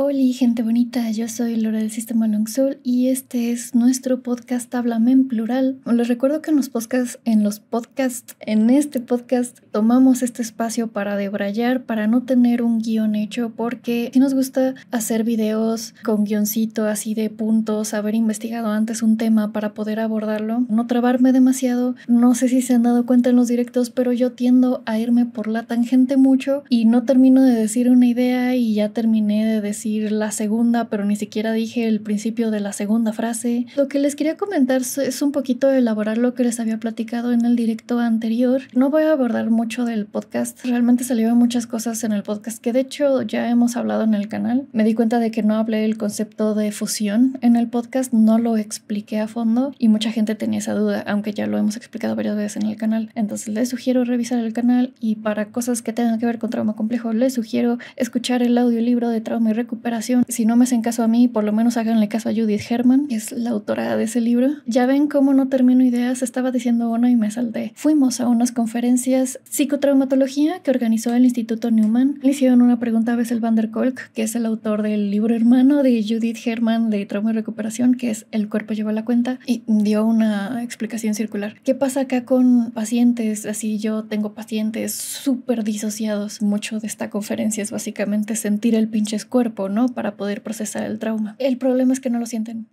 Hola gente bonita, yo soy Laura del Sistema Longsol y este es nuestro podcast Háblame en plural. Les recuerdo que en los podcasts, en los podcasts, en este podcast tomamos este espacio para debrayar, para no tener un guión hecho, porque si nos gusta hacer videos con guioncito así de puntos, haber investigado antes un tema para poder abordarlo, no trabarme demasiado. No sé si se han dado cuenta en los directos, pero yo tiendo a irme por la tangente mucho y no termino de decir una idea y ya terminé de decir la segunda, pero ni siquiera dije el principio de la segunda frase. Lo que les quería comentar es un poquito elaborar lo que les había platicado en el directo anterior. No voy a abordar mucho del podcast. Realmente salieron muchas cosas en el podcast que de hecho ya hemos hablado en el canal. Me di cuenta de que no hablé el concepto de fusión en el podcast, no lo expliqué a fondo y mucha gente tenía esa duda, aunque ya lo hemos explicado varias veces en el canal. Entonces les sugiero revisar el canal y para cosas que tengan que ver con trauma complejo les sugiero escuchar el audiolibro de trauma y recuperación recuperación. Si no me hacen caso a mí, por lo menos háganle caso a Judith Herman, que es la autora de ese libro. Ya ven cómo no termino ideas, estaba diciendo uno y me saldé. Fuimos a unas conferencias psicotraumatología que organizó el Instituto Newman. Le hicieron una pregunta a Bessel van der Kolk, que es el autor del libro hermano de Judith Herman de Trauma y Recuperación, que es El cuerpo lleva la cuenta, y dio una explicación circular. ¿Qué pasa acá con pacientes? Así yo tengo pacientes súper disociados. Mucho de esta conferencia es básicamente sentir el pinche cuerpo ¿no? Para poder procesar el trauma. El problema es que no lo sienten.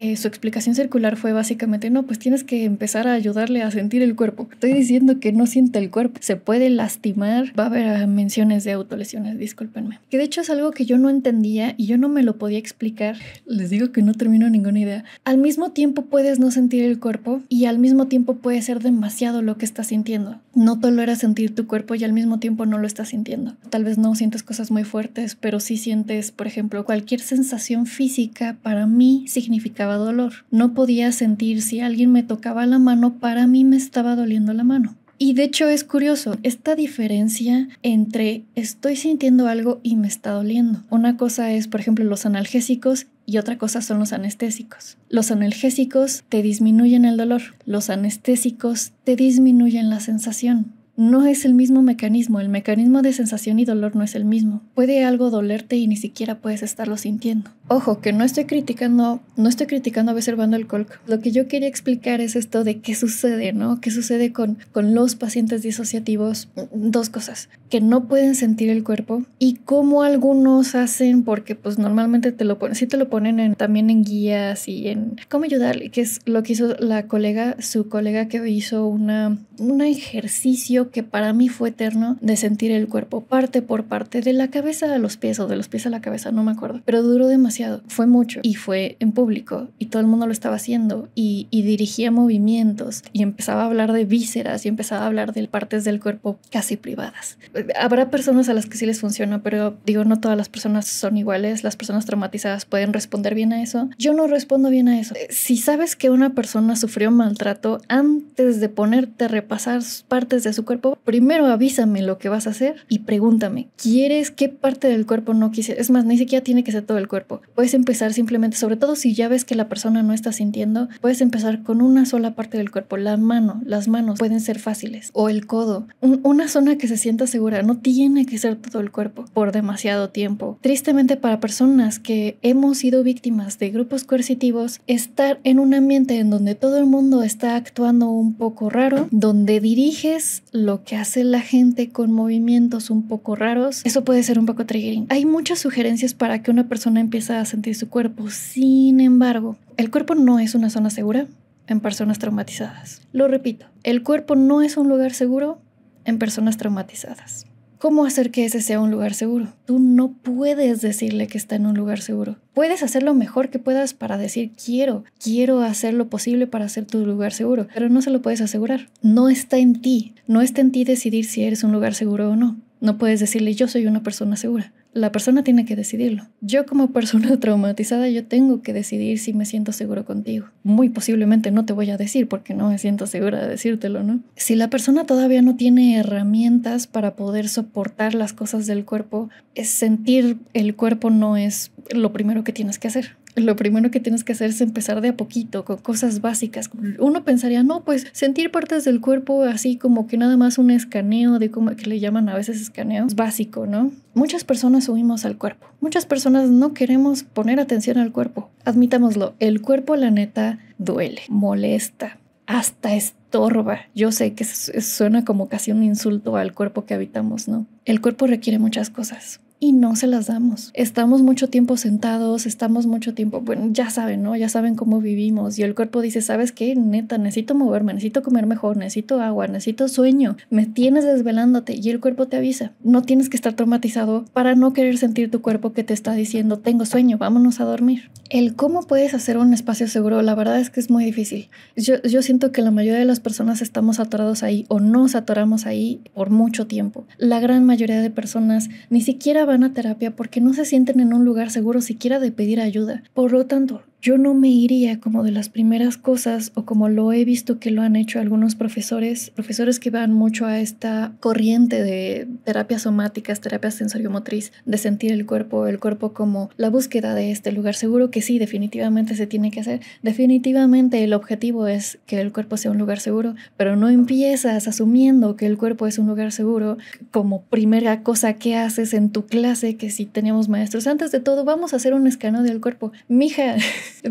Eh, su explicación circular fue básicamente, no, pues tienes que empezar a ayudarle a sentir el cuerpo. Estoy diciendo que no siente el cuerpo, se puede lastimar, va a haber ah, menciones de autolesiones, discúlpenme. Que de hecho es algo que yo no entendía y yo no me lo podía explicar. Les digo que no termino ninguna idea. Al mismo tiempo puedes no sentir el cuerpo y al mismo tiempo puede ser demasiado lo que estás sintiendo no toleras sentir tu cuerpo y al mismo tiempo no lo estás sintiendo. Tal vez no sientes cosas muy fuertes, pero sí sientes, por ejemplo, cualquier sensación física para mí significaba dolor. No podía sentir si alguien me tocaba la mano, para mí me estaba doliendo la mano. Y de hecho es curioso esta diferencia entre estoy sintiendo algo y me está doliendo. Una cosa es, por ejemplo, los analgésicos y otra cosa son los anestésicos. Los analgésicos te disminuyen el dolor, los anestésicos te disminuyen la sensación. No es el mismo mecanismo, el mecanismo de sensación y dolor no es el mismo. Puede algo dolerte y ni siquiera puedes estarlo sintiendo. Ojo, que no estoy criticando, no estoy criticando a el el colc Lo que yo quería explicar es esto de qué sucede, ¿no? ¿Qué sucede con, con los pacientes disociativos? Dos cosas, que no pueden sentir el cuerpo y cómo algunos hacen, porque pues normalmente te lo ponen, sí te lo ponen en, también en guías y en cómo ayudar que es lo que hizo la colega, su colega que hizo una, un ejercicio que para mí fue eterno de sentir el cuerpo parte por parte, de la cabeza a los pies o de los pies a la cabeza, no me acuerdo, pero duró demasiado fue mucho y fue en público y todo el mundo lo estaba haciendo y, y dirigía movimientos y empezaba a hablar de vísceras y empezaba a hablar de partes del cuerpo casi privadas. Habrá personas a las que sí les funciona, pero digo, no todas las personas son iguales, las personas traumatizadas pueden responder bien a eso. Yo no respondo bien a eso. Si sabes que una persona sufrió maltrato antes de ponerte a repasar partes de su cuerpo, primero avísame lo que vas a hacer y pregúntame, ¿quieres qué parte del cuerpo no quisiera? Es más, ni siquiera tiene que ser todo el cuerpo. Puedes empezar simplemente, sobre todo si ya ves que la persona no está sintiendo, puedes empezar con una sola parte del cuerpo, la mano, las manos pueden ser fáciles, o el codo, una zona que se sienta segura, no tiene que ser todo el cuerpo por demasiado tiempo. Tristemente para personas que hemos sido víctimas de grupos coercitivos, estar en un ambiente en donde todo el mundo está actuando un poco raro, donde diriges lo que hace la gente con movimientos un poco raros, eso puede ser un poco triggering. Hay muchas sugerencias para que una persona empiece a sentir su cuerpo. Sin embargo, el cuerpo no es una zona segura en personas traumatizadas. Lo repito, el cuerpo no es un lugar seguro en personas traumatizadas. ¿Cómo hacer que ese sea un lugar seguro? Tú no puedes decirle que está en un lugar seguro. Puedes hacer lo mejor que puedas para decir quiero, quiero hacer lo posible para hacer tu lugar seguro, pero no se lo puedes asegurar. No está en ti, no está en ti decidir si eres un lugar seguro o no. No puedes decirle yo soy una persona segura la persona tiene que decidirlo. Yo como persona traumatizada, yo tengo que decidir si me siento seguro contigo. Muy posiblemente no te voy a decir porque no me siento segura de decírtelo, ¿no? Si la persona todavía no tiene herramientas para poder soportar las cosas del cuerpo, sentir el cuerpo no es lo primero que tienes que hacer lo primero que tienes que hacer es empezar de a poquito, con cosas básicas. Uno pensaría, no, pues sentir partes del cuerpo así como que nada más un escaneo de cómo que le llaman a veces escaneo, básico, ¿no? Muchas personas subimos al cuerpo. Muchas personas no queremos poner atención al cuerpo. Admitámoslo, el cuerpo la neta duele, molesta, hasta estorba. Yo sé que suena como casi un insulto al cuerpo que habitamos, ¿no? El cuerpo requiere muchas cosas y no se las damos. Estamos mucho tiempo sentados, estamos mucho tiempo, bueno, ya saben, ¿no? Ya saben cómo vivimos y el cuerpo dice, ¿sabes qué? Neta, necesito moverme, necesito comer mejor, necesito agua, necesito sueño, me tienes desvelándote y el cuerpo te avisa. No tienes que estar traumatizado para no querer sentir tu cuerpo que te está diciendo, tengo sueño, vámonos a dormir. El cómo puedes hacer un espacio seguro, la verdad es que es muy difícil. Yo, yo siento que la mayoría de las personas estamos atorados ahí o nos atoramos ahí por mucho tiempo. La gran mayoría de personas ni siquiera van a terapia porque no se sienten en un lugar seguro siquiera de pedir ayuda. Por lo tanto, yo no me iría como de las primeras cosas o como lo he visto que lo han hecho algunos profesores, profesores que van mucho a esta corriente de terapias somáticas, terapias sensoriomotriz, de sentir el cuerpo, el cuerpo como la búsqueda de este lugar seguro, que sí, definitivamente se tiene que hacer. Definitivamente el objetivo es que el cuerpo sea un lugar seguro, pero no empiezas asumiendo que el cuerpo es un lugar seguro como primera cosa que haces en tu clase, que si tenemos maestros, antes de todo vamos a hacer un escaneo del cuerpo. Mija,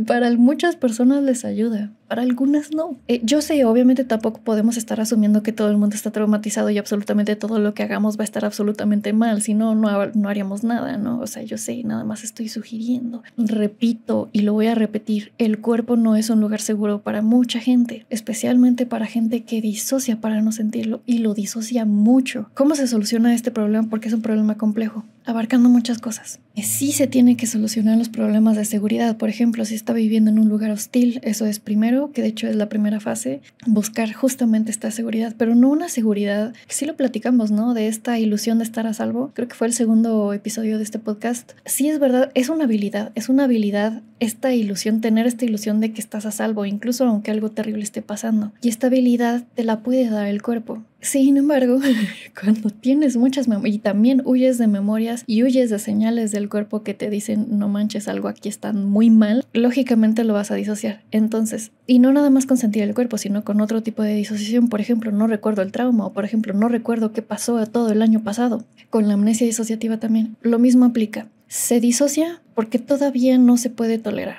para muchas personas les ayuda para algunas no. Eh, yo sé, obviamente tampoco podemos estar asumiendo que todo el mundo está traumatizado y absolutamente todo lo que hagamos va a estar absolutamente mal, si no, no, haríamos nada, ¿no? O sea, yo sé, nada más estoy sugiriendo. Repito y lo voy a repetir, el cuerpo no es un lugar seguro para mucha gente, especialmente para gente que disocia para no sentirlo y lo disocia mucho. ¿Cómo se soluciona este problema? Porque es un problema complejo, abarcando muchas cosas. Eh, sí se tiene que solucionar los problemas de seguridad, por ejemplo, si está viviendo en un lugar hostil, eso es primero que de hecho es la primera fase, buscar justamente esta seguridad, pero no una seguridad, que lo platicamos, ¿no? De esta ilusión de estar a salvo, creo que fue el segundo episodio de este podcast. Sí es verdad, es una habilidad, es una habilidad esta ilusión, tener esta ilusión de que estás a salvo, incluso aunque algo terrible esté pasando. Y esta habilidad te la puede dar el cuerpo. Sin embargo, cuando tienes muchas memorias y también huyes de memorias y huyes de señales del cuerpo que te dicen no manches algo aquí está muy mal, lógicamente lo vas a disociar. Entonces, y no nada más con sentir el cuerpo, sino con otro tipo de disociación. Por ejemplo, no recuerdo el trauma o por ejemplo, no recuerdo qué pasó todo el año pasado. Con la amnesia disociativa también. Lo mismo aplica. Se disocia porque todavía no se puede tolerar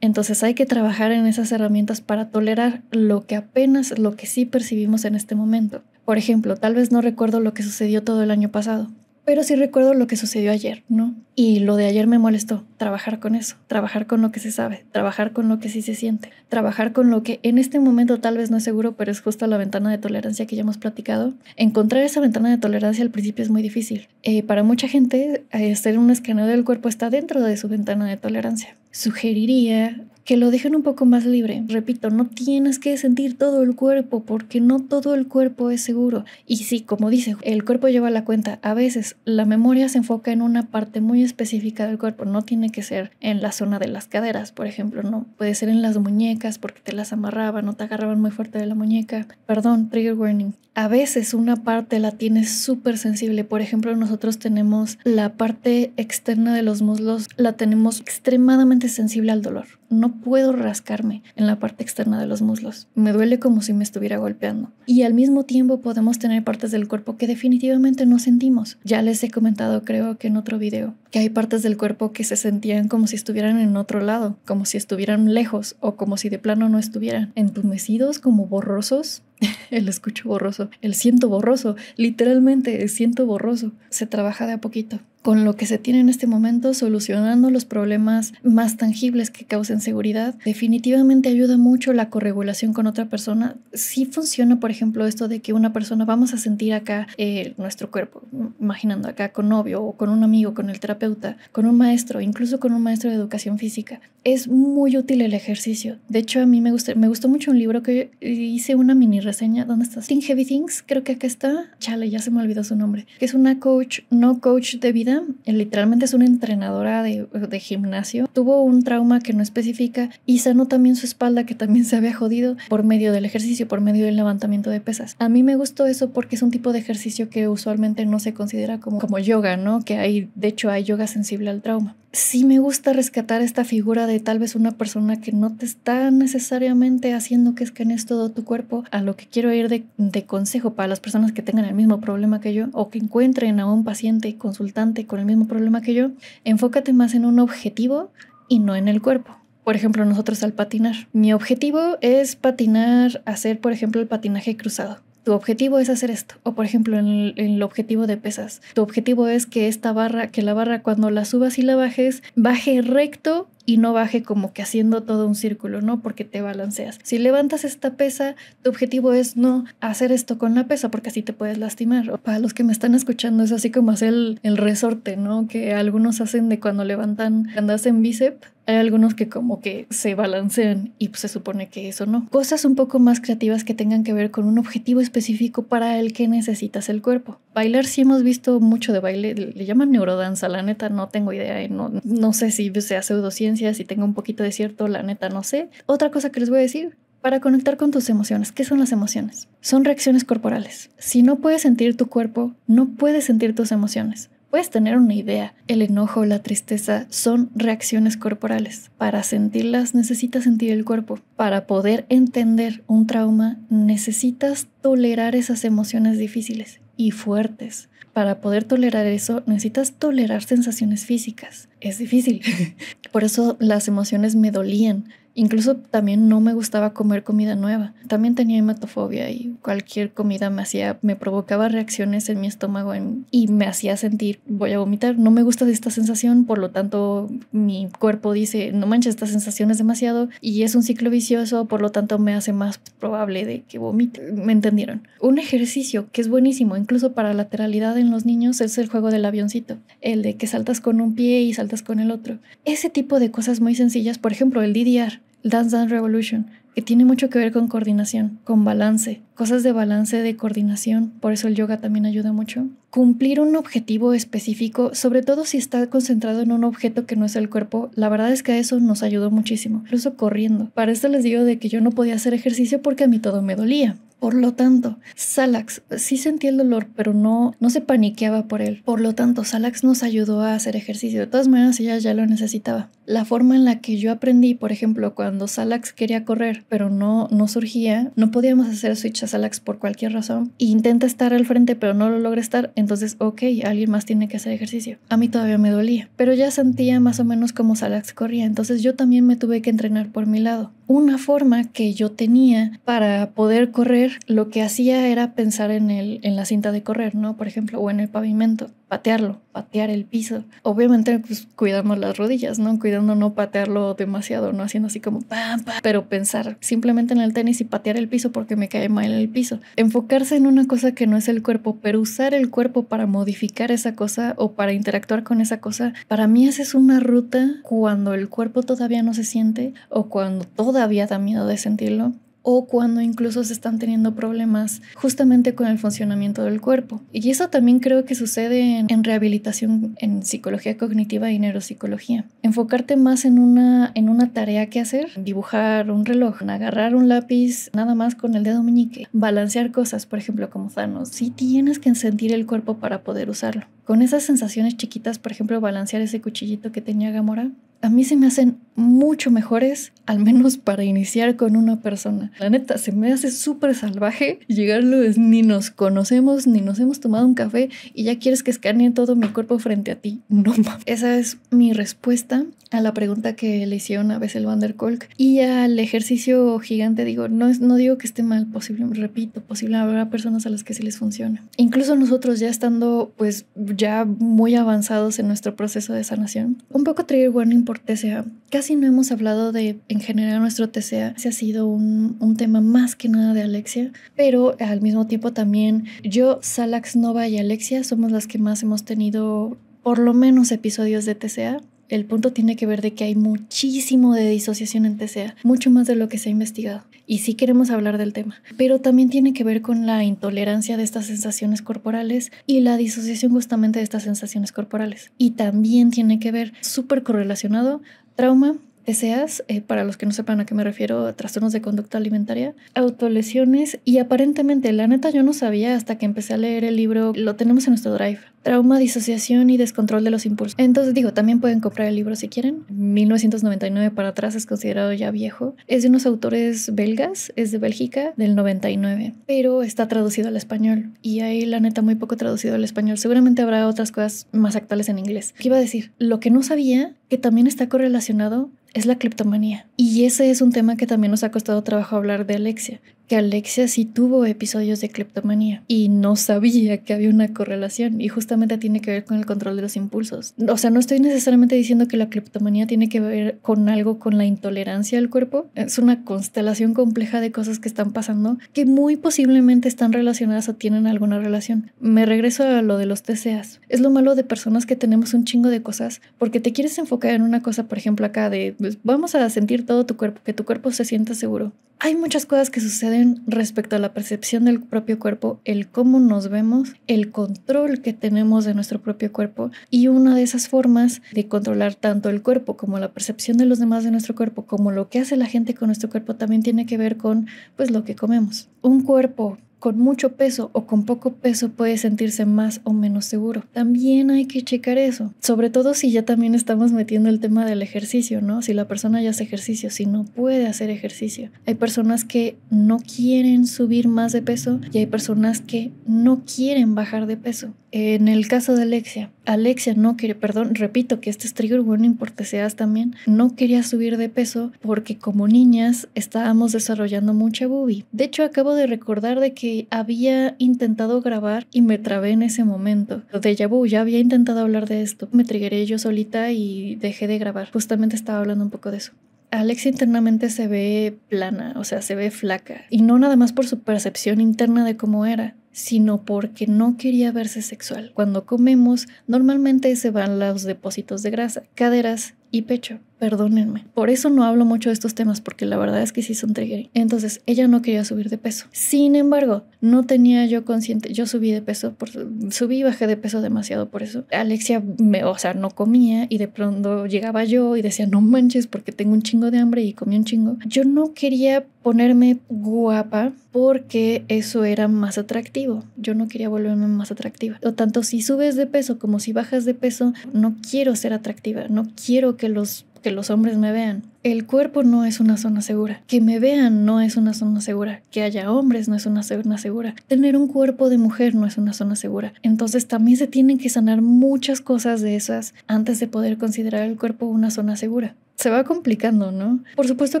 entonces hay que trabajar en esas herramientas para tolerar lo que apenas, lo que sí percibimos en este momento. Por ejemplo, tal vez no recuerdo lo que sucedió todo el año pasado, pero sí recuerdo lo que sucedió ayer, ¿no? Y lo de ayer me molestó, trabajar con eso, trabajar con lo que se sabe, trabajar con lo que sí se siente, trabajar con lo que en este momento tal vez no es seguro, pero es justo la ventana de tolerancia que ya hemos platicado. Encontrar esa ventana de tolerancia al principio es muy difícil. Eh, para mucha gente, hacer eh, un escaneo del cuerpo está dentro de su ventana de tolerancia. Sugeriría que lo dejen un poco más libre. Repito, no tienes que sentir todo el cuerpo porque no todo el cuerpo es seguro. Y sí, como dice, el cuerpo lleva la cuenta. A veces la memoria se enfoca en una parte muy específica del cuerpo, no tiene que ser en la zona de las caderas, por ejemplo, no puede ser en las muñecas porque te las amarraban o te agarraban muy fuerte de la muñeca. Perdón, trigger warning a veces una parte la tiene súper sensible. Por ejemplo, nosotros tenemos la parte externa de los muslos, la tenemos extremadamente sensible al dolor. No puedo rascarme en la parte externa de los muslos. Me duele como si me estuviera golpeando. Y al mismo tiempo podemos tener partes del cuerpo que definitivamente no sentimos. Ya les he comentado, creo que en otro video, que hay partes del cuerpo que se sentían como si estuvieran en otro lado, como si estuvieran lejos o como si de plano no estuvieran, entumecidos, como borrosos el escucho borroso, el siento borroso, literalmente el siento borroso, se trabaja de a poquito con lo que se tiene en este momento, solucionando los problemas más tangibles que causen seguridad. Definitivamente ayuda mucho la corregulación con otra persona. si funciona, por ejemplo, esto de que una persona vamos a sentir acá eh, nuestro cuerpo, imaginando acá con novio o con un amigo, con el terapeuta, con un maestro, incluso con un maestro de educación física. Es muy útil el ejercicio. De hecho, a mí me gustó, me gustó mucho un libro que hice una mini reseña. ¿Dónde estás? Think Heavy Things, creo que acá está. Chale, ya se me olvidó su nombre. Que es una coach, no coach de vida eh, literalmente es una entrenadora de, gimnasio, tuvo un trauma que no especifica y sanó también su espalda que también se había jodido por medio del ejercicio, por medio del levantamiento de pesas. A mí me gustó eso porque es un tipo de ejercicio que usualmente no se considera como, como yoga, ¿no? Que hay, de hecho, hay yoga sensible al trauma. Si me gusta rescatar esta figura de tal vez una persona que no te está necesariamente haciendo que escanees todo tu cuerpo. A lo que quiero ir de, de, consejo para las personas que tengan el mismo problema que yo o que encuentren a un paciente consultante con el mismo problema que yo, enfócate más en un objetivo y no en el cuerpo. Por ejemplo, nosotros al patinar. Mi objetivo es patinar, hacer por ejemplo el patinaje cruzado tu objetivo es hacer esto. O por ejemplo, en el, objetivo de pesas, tu objetivo es que esta barra, que la barra cuando la subas y la bajes, baje recto y no baje como que haciendo todo un círculo, ¿no? Porque te balanceas. Si levantas esta pesa, tu objetivo es no hacer esto con la pesa porque así te puedes lastimar. para los que me están escuchando es así como hacer el, el resorte, ¿no? Que algunos hacen de cuando levantan, andas en bíceps, hay algunos que como que se balancean y pues, se supone que eso no. Cosas un poco más creativas que tengan que ver con un objetivo específico para el que necesitas el cuerpo. Bailar sí hemos visto mucho de baile, le llaman neurodanza, la neta no tengo idea, no, sé si sea pseudociencia, si tenga un poquito de cierto, la neta no sé. Otra cosa que les voy a decir, para conectar con tus emociones. ¿Qué son las emociones? Son reacciones corporales. Si no puedes sentir tu cuerpo, no puedes sentir tus emociones. Puedes tener una idea. El enojo, la tristeza son reacciones corporales. Para sentirlas necesitas sentir el cuerpo. Para poder entender un trauma necesitas tolerar esas emociones difíciles y fuertes. Para poder tolerar eso necesitas tolerar sensaciones físicas. Es difícil. Por eso las emociones me dolían. Incluso también no me gustaba comer comida nueva. También tenía hematofobia y cualquier comida me hacía, me provocaba reacciones en mi estómago y me hacía sentir voy a vomitar. No me gusta esta sensación, por lo tanto mi cuerpo dice no manches, esta sensación es demasiado y es un ciclo vicioso, por lo tanto me hace más probable de que vomite. ¿Me entendieron? Un ejercicio que es buenísimo incluso para lateralidad en los niños es el juego del avioncito, el de que saltas con un pie y saltas con el otro. Ese tipo de cosas muy sencillas, por ejemplo el didiar, Dance Dance Revolution, que tiene mucho que ver con coordinación, con balance, cosas de balance, de coordinación, por eso el yoga también ayuda mucho. Cumplir un objetivo específico, sobre todo si está concentrado en un objeto que no es el cuerpo, la verdad es que eso nos ayudó muchísimo, incluso corriendo. Para esto les digo de que yo no podía hacer ejercicio porque a mí todo me dolía. Por lo tanto, Salax sí sentía el dolor, pero no, no se paniqueaba por él. Por lo tanto, Salax nos ayudó a hacer ejercicio. De todas maneras, ella ya lo necesitaba la forma en la que yo aprendí, por ejemplo, cuando Salax quería correr, pero no, no surgía, no podíamos hacer switch a Salax por cualquier razón. E intenta estar al frente, pero no lo logra estar, entonces, ok, alguien más tiene que hacer ejercicio. A mí todavía me dolía, pero ya sentía más o menos como Salax corría, entonces yo también me tuve que entrenar por mi lado. Una forma que yo tenía para poder correr, lo que hacía era pensar en, el, en la cinta de correr, ¿no? Por ejemplo, o en el pavimento patearlo, patear el piso. Obviamente, pues cuidamos las rodillas, ¿no? Cuidando no patearlo demasiado, no haciendo así como pam, pam, pero pensar simplemente en el tenis y patear el piso porque me cae mal el piso. Enfocarse en una cosa que no es el cuerpo, pero usar el cuerpo para modificar esa cosa o para interactuar con esa cosa, para mí es una ruta cuando el cuerpo todavía no se siente o cuando todavía da miedo de sentirlo o cuando incluso se están teniendo problemas justamente con el funcionamiento del cuerpo. Y eso también creo que sucede en, rehabilitación en psicología cognitiva y neuropsicología. Enfocarte más en una, en una tarea que hacer, dibujar un reloj, agarrar un lápiz nada más con el dedo meñique, balancear cosas, por ejemplo, como zanos. Si tienes que sentir el cuerpo para poder usarlo con esas sensaciones chiquitas, por ejemplo, balancear ese cuchillito que tenía Gamora, a mí se me hacen mucho mejores, al menos para iniciar con una persona. La neta, se me hace súper salvaje llegarlo, es, ni nos conocemos, ni nos hemos tomado un café y ya quieres que escanee todo mi cuerpo frente a ti. No mames. Esa es mi respuesta a la pregunta que le hicieron a Bessel van der Kolk y al ejercicio gigante. Digo, no, es, no digo que esté mal, posible, repito, posible habrá personas a las que sí les funciona. Incluso nosotros ya estando, pues ya muy avanzados en nuestro proceso de sanación. Un poco trigger warning por TCA. Casi no hemos hablado de, en general, nuestro TCA. Ese ha sido un, un tema más que nada de Alexia, pero al mismo tiempo también yo, Salax Nova y Alexia somos las que más hemos tenido por lo menos episodios de TCA. El punto tiene que ver de que hay muchísimo de disociación en TCA, mucho más de lo que se ha investigado. Y sí queremos hablar del tema, pero también tiene que ver con la intolerancia de estas sensaciones corporales y la disociación justamente de estas sensaciones corporales. Y también tiene que ver súper correlacionado trauma, TCAs, eh, para los que no sepan a qué me refiero, trastornos de conducta alimentaria, autolesiones y aparentemente, la neta yo no sabía hasta que empecé a leer el libro, lo tenemos en nuestro drive, Trauma, disociación y descontrol de los impulsos. Entonces digo, también pueden comprar el libro si quieren. 1999 para atrás es considerado ya viejo. Es de unos autores belgas, es de Bélgica, del 99, pero está traducido al español. Y hay la neta muy poco traducido al español. Seguramente habrá otras cosas más actuales en inglés. ¿Qué iba a decir? Lo que no sabía, que también está correlacionado es la criptomanía. Y ese es un tema que también nos ha costado trabajo hablar de Alexia que Alexia sí tuvo episodios de cleptomanía y no sabía que había una correlación y justamente tiene que ver con el control de los impulsos. O sea, no estoy necesariamente diciendo que la cleptomanía tiene que ver con algo con la intolerancia al cuerpo, es una constelación compleja de cosas que están pasando que muy posiblemente están relacionadas o tienen alguna relación. Me regreso a lo de los TCAs. Es lo malo de personas que tenemos un chingo de cosas porque te quieres enfocar en una cosa, por ejemplo, acá de pues, vamos a sentir todo tu cuerpo, que tu cuerpo se sienta seguro. Hay muchas cosas que suceden respecto a la percepción del propio cuerpo, el cómo nos vemos, el control que tenemos de nuestro propio cuerpo y una de esas formas de controlar tanto el cuerpo como la percepción de los demás de nuestro cuerpo, como lo que hace la gente con nuestro cuerpo también tiene que ver con pues lo que comemos. Un cuerpo con mucho peso o con poco peso puede sentirse más o menos seguro. También hay que checar eso, sobre todo si ya también estamos metiendo el tema del ejercicio, ¿no? Si la persona ya hace ejercicio, si no puede hacer ejercicio. Hay personas que no quieren subir más de peso y hay personas que no quieren bajar de peso. En el caso de Alexia, Alexia no quería, perdón, repito que este es trigger warning por también, no quería subir de peso porque como niñas estábamos desarrollando mucha boobie. De hecho, acabo de recordar de que había intentado grabar y me trabé en ese momento. De Yabu, ya había intentado hablar de esto. Me triggeré yo solita y dejé de grabar. Justamente estaba hablando un poco de eso. Alexia internamente se ve plana, o sea, se ve flaca, y no nada más por su percepción interna de cómo era, sino porque no quería verse sexual. Cuando comemos, normalmente se van los depósitos de grasa, caderas y pecho. Perdónenme. Por eso no hablo mucho de estos temas, porque la verdad es que sí son triggering. Entonces, ella no quería subir de peso. Sin embargo, no tenía yo consciente. Yo subí de peso, por, subí y bajé de peso demasiado por eso. Alexia, me, o sea, no comía y de pronto llegaba yo y decía, no manches, porque tengo un chingo de hambre y comí un chingo. Yo no quería ponerme guapa porque eso era más atractivo. Yo no quería volverme más atractiva. lo tanto si subes de peso como si bajas de peso, no quiero ser atractiva, no quiero que los que los hombres me vean. El cuerpo no es una zona segura. Que me vean no es una zona segura. Que haya hombres no es una zona segura. Tener un cuerpo de mujer no es una zona segura. Entonces también se tienen que sanar muchas cosas de esas antes de poder considerar el cuerpo una zona segura se va complicando, ¿no? Por supuesto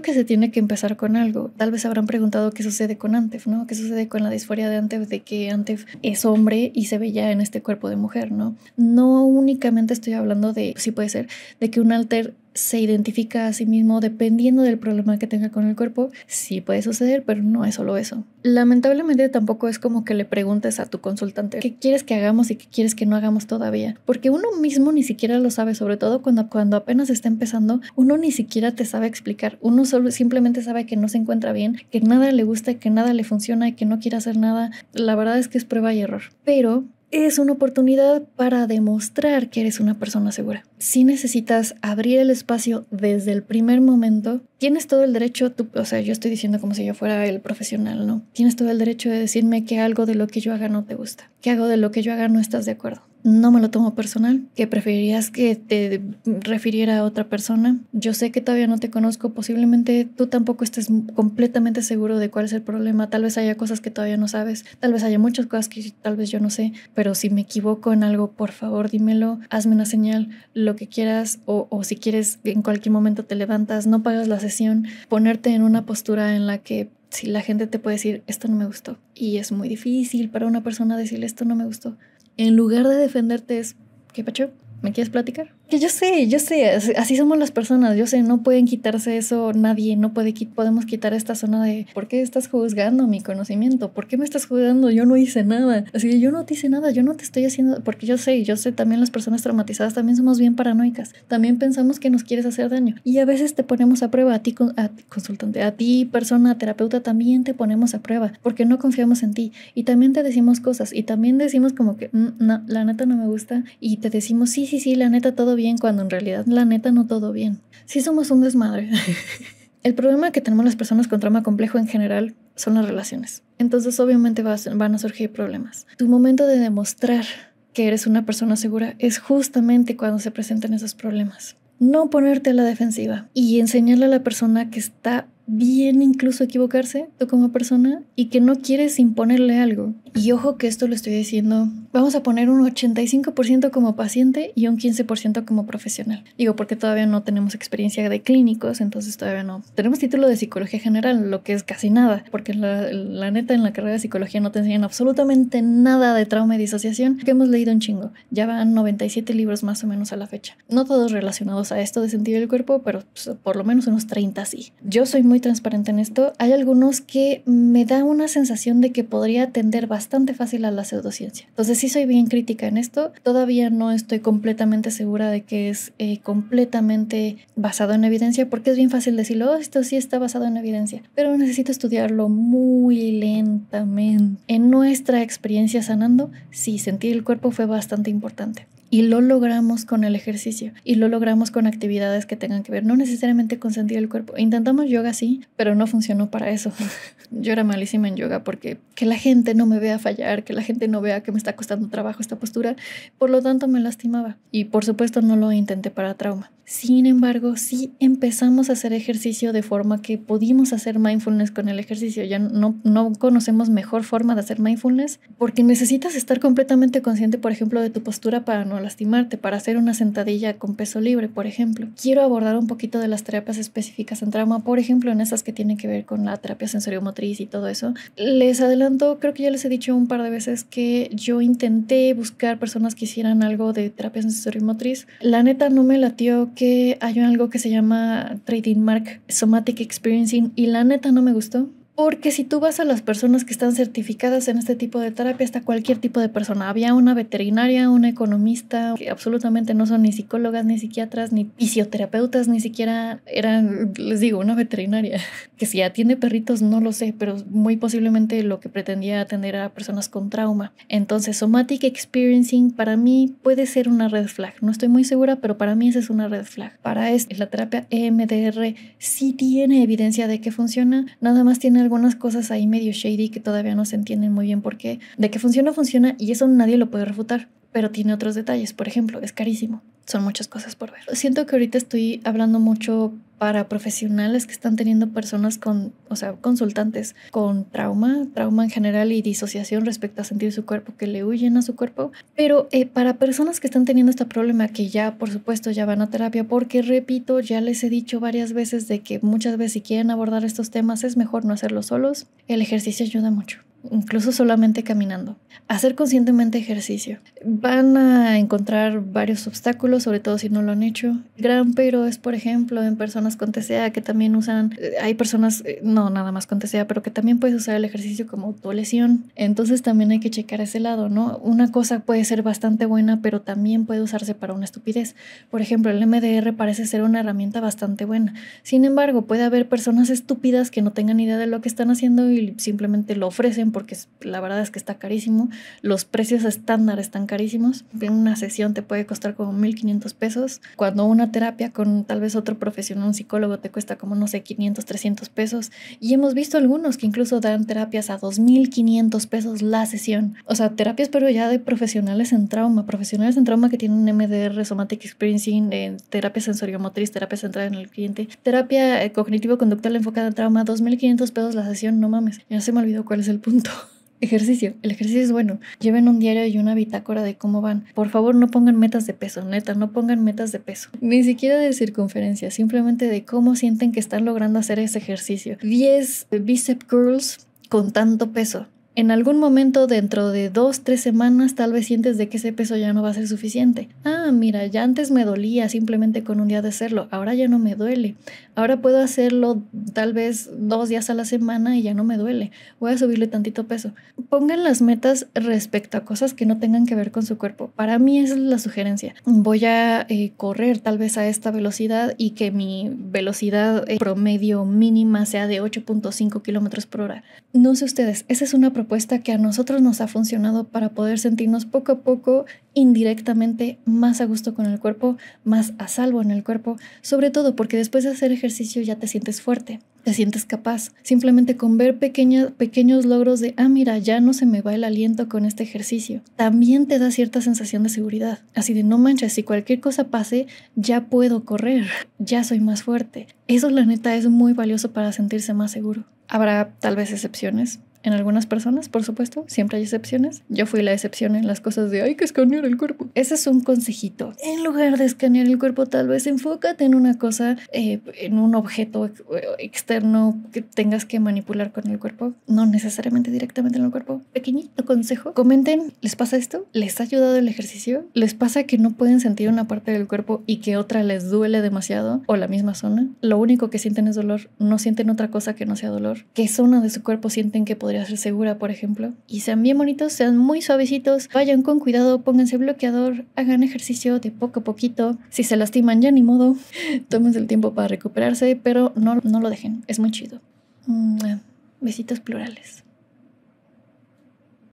que se tiene que empezar con algo. Tal vez habrán preguntado qué sucede con Antef, ¿no? ¿Qué sucede con la disforia de Antef de que Antef es hombre y se ve ya en este cuerpo de mujer, ¿no? No únicamente estoy hablando de, sí puede ser, de que un alter se identifica a sí mismo dependiendo del problema que tenga con el cuerpo, sí puede suceder, pero no es solo eso. Lamentablemente tampoco es como que le preguntes a tu consultante qué quieres que hagamos y qué quieres que no hagamos todavía, porque uno mismo ni siquiera lo sabe, sobre todo cuando, cuando apenas está empezando, uno ni siquiera te sabe explicar, uno solo simplemente sabe que no se encuentra bien, que nada le gusta, que nada le funciona y que no quiere hacer nada. La verdad es que es prueba y error, pero es una oportunidad para demostrar que eres una persona segura. Si necesitas abrir el espacio desde el primer momento, tienes todo el derecho, tú, o sea, yo estoy diciendo como si yo fuera el profesional, ¿no? Tienes todo el derecho de decirme que algo de lo que yo haga no te gusta, que algo de lo que yo haga no estás de acuerdo no me lo tomo personal, que preferirías que te refiriera a otra persona. Yo sé que todavía no te conozco, posiblemente tú tampoco estés completamente seguro de cuál es el problema, tal vez haya cosas que todavía no sabes, tal vez haya muchas cosas que tal vez yo no sé, pero si me equivoco en algo, por favor dímelo, hazme una señal, lo que quieras, o, si quieres en cualquier momento te levantas, no pagas la sesión, ponerte en una postura en la que si la gente te puede decir, esto no me gustó. Y es muy difícil para una persona decir, esto no me gustó en lugar de defenderte es, ¿qué pacho? ¿Me quieres platicar? Que yo sé, yo sé, así somos las personas, yo sé, no pueden quitarse eso nadie, no puede, podemos quitar esta zona de ¿por qué estás juzgando mi conocimiento? ¿Por qué me estás juzgando? Yo no hice nada. Así que yo no te hice nada, yo no te estoy haciendo, porque yo sé, yo sé, también las personas traumatizadas también somos bien paranoicas, también pensamos que nos quieres hacer daño y a veces te ponemos a prueba, a ti a, consultante, a ti persona, terapeuta, también te ponemos a prueba porque no confiamos en ti y también te decimos cosas y también decimos como que, mm, no, la neta no me gusta y te decimos, sí, sí, sí, la neta todo bien cuando en realidad la neta no todo bien. si somos un desmadre. El problema que tenemos las personas con trauma complejo en general son las relaciones. Entonces obviamente van a surgir problemas. Tu momento de demostrar que eres una persona segura es justamente cuando se presentan esos problemas. No ponerte a la defensiva y enseñarle a la persona que está bien incluso equivocarse tú como persona y que no quieres imponerle algo. Y ojo que esto lo estoy diciendo, vamos a poner un 85% como paciente y un 15% como profesional. Digo, porque todavía no tenemos experiencia de clínicos, entonces todavía no. Tenemos título de psicología general, lo que es casi nada, porque la, neta en la carrera de psicología no te enseñan absolutamente nada de trauma y disociación, que hemos leído un chingo. Ya van 97 libros más o menos a la fecha. No todos relacionados a esto de sentir el cuerpo, pero pues, por lo menos unos 30 sí. Yo soy muy transparente en esto, hay algunos que me da una sensación de que podría atender bastante fácil a la pseudociencia. Entonces si soy bien crítica en esto, todavía no estoy completamente segura de que es eh, completamente basado en evidencia, porque es bien fácil decirlo, oh, esto sí está basado en evidencia, pero necesito estudiarlo muy lentamente. En nuestra experiencia sanando, si sentir el cuerpo fue bastante importante. Y lo logramos con el ejercicio y lo logramos con actividades que tengan que ver, no necesariamente con sentir el cuerpo. Intentamos yoga sí, pero no funcionó para eso. Yo era malísima en yoga porque que la gente no me vea fallar, que la gente no vea que me está costando trabajo esta postura, por lo tanto me lastimaba. Y por supuesto no lo intenté para trauma. Sin embargo, sí empezamos a hacer ejercicio de forma que pudimos hacer mindfulness con el ejercicio. Ya no, no conocemos mejor forma de hacer mindfulness porque necesitas estar completamente consciente, por ejemplo, de tu postura para no lastimarte, para hacer una sentadilla con peso libre, por ejemplo. Quiero abordar un poquito de las terapias específicas en trauma, por ejemplo, en esas que tienen que ver con la terapia sensoriomotriz y todo eso. Les adelanto, creo que ya les he dicho un par de veces que yo intenté buscar personas que hicieran algo de terapia sensoriomotriz. La neta no me latió que hay algo que se llama Trading Mark Somatic Experiencing y la neta no me gustó. Porque si tú vas a las personas que están certificadas en este tipo de terapia, está cualquier tipo de persona. Había una veterinaria, una economista, que absolutamente no son ni psicólogas, ni psiquiatras, ni fisioterapeutas, ni siquiera eran, les digo, una veterinaria. Que si atiende perritos, no lo sé, pero muy posiblemente lo que pretendía atender a personas con trauma. Entonces, somatic experiencing para mí puede ser una red flag. No estoy muy segura, pero para mí esa es una red flag. Para es la terapia EMDR sí tiene evidencia de que funciona, nada más tiene algunas cosas ahí medio shady que todavía no se entienden muy bien porque De que funciona, funciona y eso nadie lo puede refutar, pero tiene otros detalles. Por ejemplo, es carísimo. Son muchas cosas por ver. Siento que ahorita estoy hablando mucho para profesionales que están teniendo personas con, o sea, consultantes con trauma, trauma en general y disociación respecto a sentir su cuerpo, que le huyen a su cuerpo. Pero eh, para personas que están teniendo este problema, que ya, por supuesto, ya van a terapia, porque repito, ya les he dicho varias veces de que muchas veces si quieren abordar estos temas es mejor no hacerlo solos. El ejercicio ayuda mucho incluso solamente caminando. Hacer conscientemente ejercicio. Van a encontrar varios obstáculos, sobre todo si no lo han hecho. Gran pero es, por ejemplo, en personas con TCA que también usan, eh, hay personas, eh, no nada más con TCA, pero que también puedes usar el ejercicio como lesión. Entonces también hay que checar ese lado, ¿no? Una cosa puede ser bastante buena, pero también puede usarse para una estupidez. Por ejemplo, el MDR parece ser una herramienta bastante buena. Sin embargo, puede haber personas estúpidas que no tengan idea de lo que están haciendo y simplemente lo ofrecen porque la verdad es que está carísimo. Los precios estándar están carísimos. En una sesión te puede costar como 1.500 pesos. Cuando una terapia con tal vez otro profesional, un psicólogo, te cuesta como, no sé, 500, 300 pesos. Y hemos visto algunos que incluso dan terapias a 2.500 pesos la sesión. O sea, terapias pero ya de profesionales en trauma, profesionales en trauma que tienen MDR, Somatic Experiencing, eh, terapia sensoriomotriz, terapia centrada en el cliente, terapia eh, cognitivo-conductual enfocada en trauma, 2.500 pesos la sesión, no mames. Ya se me olvidó cuál es el punto. Ejercicio. El ejercicio es bueno. Lleven un diario y una bitácora de cómo van. Por favor, no pongan metas de peso, neta, no pongan metas de peso. Ni siquiera de circunferencia, simplemente de cómo sienten que están logrando hacer ese ejercicio. 10 bicep curls con tanto peso. En algún momento dentro de dos, tres semanas tal vez sientes de que ese peso ya no va a ser suficiente. Ah, mira, ya antes me dolía simplemente con un día de hacerlo, ahora ya no me duele. Ahora puedo hacerlo tal vez dos días a la semana y ya no me duele. Voy a subirle tantito peso. Pongan las metas respecto a cosas que no tengan que ver con su cuerpo. Para mí es la sugerencia. Voy a eh, correr tal vez a esta velocidad y que mi velocidad eh, promedio mínima sea de 8.5 kilómetros por hora. No sé ustedes, esa es una propuesta que a nosotros nos ha funcionado para poder sentirnos poco a poco indirectamente más a gusto con el cuerpo, más a salvo en el cuerpo, sobre todo porque después de hacer ejercicio ya te sientes fuerte, te sientes capaz. Simplemente con ver pequeños, pequeños logros de, ah, mira, ya no se me va el aliento con este ejercicio, también te da cierta sensación de seguridad. Así de, no manches, si cualquier cosa pase, ya puedo correr, ya soy más fuerte. Eso la neta es muy valioso para sentirse más seguro. Habrá tal vez excepciones, en algunas personas, por supuesto, siempre hay excepciones. Yo fui la excepción en las cosas de hay que escanear el cuerpo. Ese es un consejito. En lugar de escanear el cuerpo, tal vez enfócate en una cosa, eh, en un objeto externo que tengas que manipular con el cuerpo, no necesariamente directamente en el cuerpo. Pequeñito consejo. Comenten, ¿les pasa esto? ¿Les ha ayudado el ejercicio? ¿Les pasa que no pueden sentir una parte del cuerpo y que otra les duele demasiado o la misma zona? Lo único que sienten es dolor, no sienten otra cosa que no sea dolor. ¿Qué zona de su cuerpo sienten que podría ser segura, por ejemplo. Y sean bien bonitos, sean muy suavecitos, vayan con cuidado, pónganse bloqueador, hagan ejercicio de poco a poquito. Si se lastiman ya ni modo, tómense el tiempo para recuperarse, pero no, no lo dejen, es muy chido. Mm, ah, besitos plurales.